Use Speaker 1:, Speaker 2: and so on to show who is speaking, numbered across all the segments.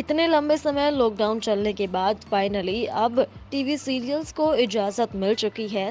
Speaker 1: इतने लंबे समय लॉकडाउन चलने के बाद फाइनली अब टीवी सीरियल्स को इजाज़त मिल चुकी है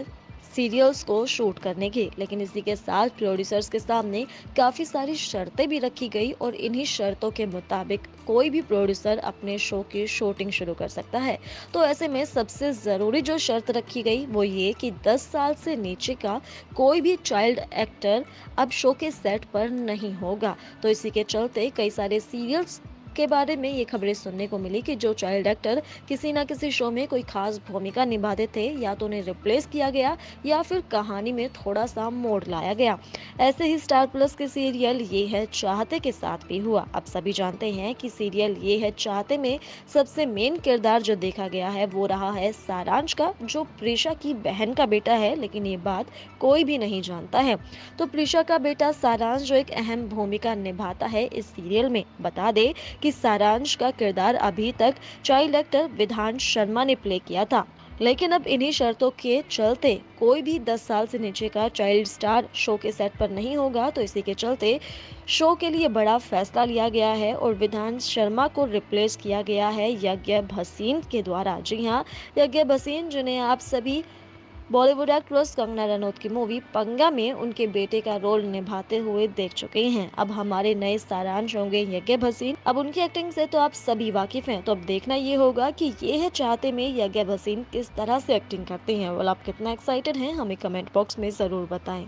Speaker 1: सीरियल्स को शूट करने की लेकिन इसी के साथ प्रोड्यूसर्स के सामने काफ़ी सारी शर्तें भी रखी गई और इन्हीं शर्तों के मुताबिक कोई भी प्रोड्यूसर अपने शो की शूटिंग शुरू कर सकता है तो ऐसे में सबसे ज़रूरी जो शर्त रखी गई वो ये कि 10 साल से नीचे का कोई भी चाइल्ड एक्टर अब शो के सेट पर नहीं होगा तो इसी के चलते कई सारे सीरियल्स के बारे में ये खबरें सुनने को मिली कि जो चाइल्ड एक्टर किसी ना किसी शो में कोई खास भूमिका निभाते थे या तो उन्हें रिप्लेस किया गया या फिर कहानी में थोड़ा सा मोड़ लाया गया ऐसे ही स्टार प्लस के सीरियल ये है चाहते के साथ भी हुआ अब सभी जानते हैं कि सीरियल ये है चाहते में सबसे मेन किरदार जो देखा गया है वो रहा है सारांश का जो प्रीशा की बहन का बेटा है लेकिन ये बात कोई भी नहीं जानता है तो प्रीशा का बेटा सारांश जो एक अहम भूमिका निभाता है इस सीरियल में बता दे कि सारांश का किरदार अभी तक चाइल्ड एक्टर विधान शर्मा ने प्ले किया था लेकिन अब इन्हीं शर्तों के चलते कोई भी 10 साल से नीचे का चाइल्ड स्टार शो के सेट पर नहीं होगा तो इसी के चलते शो के लिए बड़ा फैसला लिया गया है और विधान शर्मा को रिप्लेस किया गया है यज्ञ भसीन के द्वारा जी हाँ यज्ञ भसीन जिन्हें आप सभी बॉलीवुड एक्ट्रेस कंगना रनौत की मूवी पंगा में उनके बेटे का रोल निभाते हुए देख चुके हैं अब हमारे नए सारांश होंगे यज्ञ भसीन अब उनकी एक्टिंग से तो आप सभी वाकिफ हैं तो अब देखना ये होगा कि ये है चाहते में यज्ञ भसीन किस तरह से एक्टिंग करते हैं वो आप कितना एक्साइटेड हैं हमें कमेंट बॉक्स में जरूर बताएं